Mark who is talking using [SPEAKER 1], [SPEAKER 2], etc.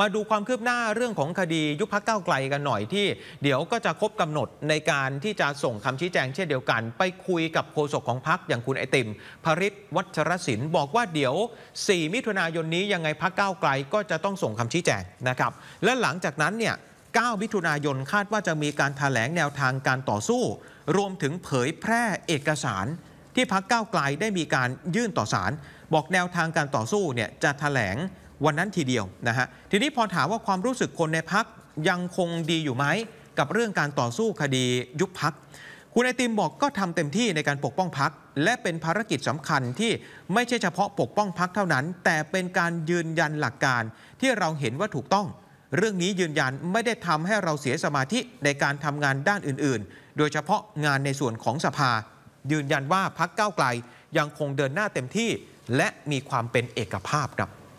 [SPEAKER 1] มาดูความคืบหน้าเรื่องของคดียุคพักเก้าไกลกันหน่อยที่ เดี๋ยวก็จะครบกำหนดในการที่จะส่งคำชี้แจงเช่นเดียวกัน ไปคุยกับโฆษกของพักอย่างคุณไอติมภริศวัชรศิลป์บอกว่าเดี๋ยว 4 มิถุนายนนี้ยังไงพักเก้าไกลก็จะต้องส่งคำชี้แจงนะครับ และหลังจากนั้น เนี่ย 9 มิถุนายนคาดว่าจะมีการถแถลง แนวทางการต่อสู้ รวมถึงเผยแพร่เอกสารที่พักเก้าไกลได้มีการยื่นต่อศาลบอกแนวทางการต่อสู้เนี่ย จะถแถลงวันนั้นทีเดียวนะฮะ ทีนี้พอถามว่าความรู้สึกคนในพักยังคงดีอยู่ไหมกับเรื่องการต่อสู้คดียุบพัก คุณไอติมบอกก็ทำเต็มที่ในการปกป้องพักและเป็นภารกิจสำคัญที่ไม่ใช่เฉพาะปกป้องพักเท่านั้น แต่เป็นการยืนยันหลักการ ที่เราเห็นว่าถูกต้อง เรื่องนี้ยืนยันไม่ได้ทำให้เราเสียสมาธิในการทำงานด้านอื่นๆ โดยเฉพาะงานในส่วนของสภา ยืนยันว่าพักเก้าไกล ยังคงเดินหน้าเต็มที่ และมีความเป็นเอกภาพครับ